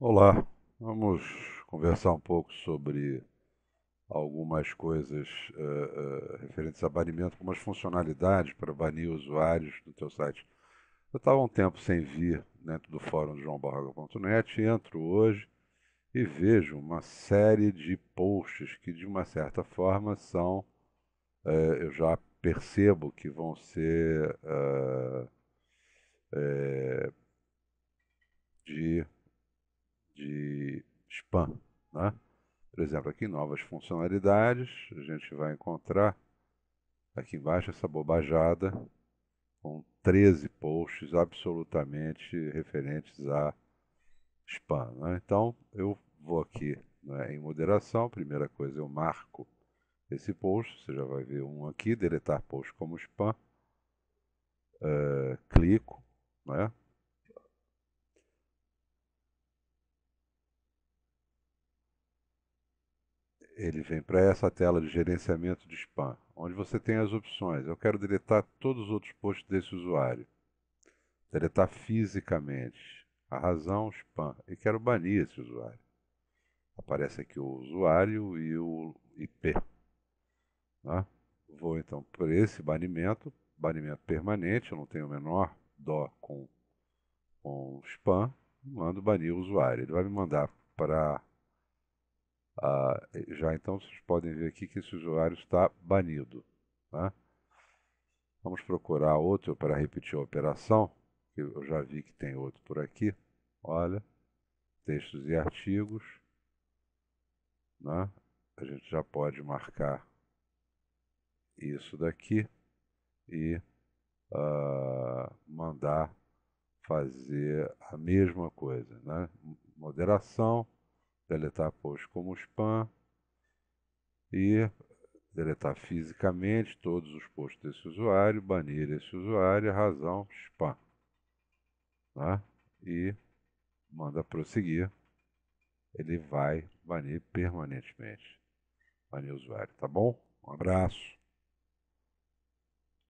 Olá, vamos conversar um pouco sobre algumas coisas uh, uh, referentes a banimento, algumas funcionalidades para banir usuários do teu site. Eu estava um tempo sem vir dentro do fórum do joãobarroga.net, entro hoje e vejo uma série de posts que, de uma certa forma, são, uh, eu já percebo que vão ser spam. Né? Por exemplo, aqui novas funcionalidades, a gente vai encontrar aqui embaixo essa bobajada com 13 posts absolutamente referentes a spam. Né? Então, eu vou aqui né, em moderação, primeira coisa eu marco esse post, você já vai ver um aqui, deletar post como spam, uh, clico, né? ele vem para essa tela de gerenciamento de spam, onde você tem as opções. Eu quero deletar todos os outros posts desse usuário. Deletar fisicamente. A razão, spam. E quero banir esse usuário. Aparece aqui o usuário e o IP. Tá? Vou então por esse banimento, banimento permanente, eu não tenho o menor dó com, com spam, mando banir o usuário. Ele vai me mandar para ah, já então vocês podem ver aqui que esse usuário está banido. Né? Vamos procurar outro para repetir a operação. Eu já vi que tem outro por aqui. Olha, textos e artigos. Né? A gente já pode marcar isso daqui e uh, mandar fazer a mesma coisa. Né? Moderação deletar post como spam e deletar fisicamente todos os posts desse usuário, banir esse usuário, razão spam. Tá? E manda prosseguir, ele vai banir permanentemente. Banir o usuário, tá bom? Um abraço.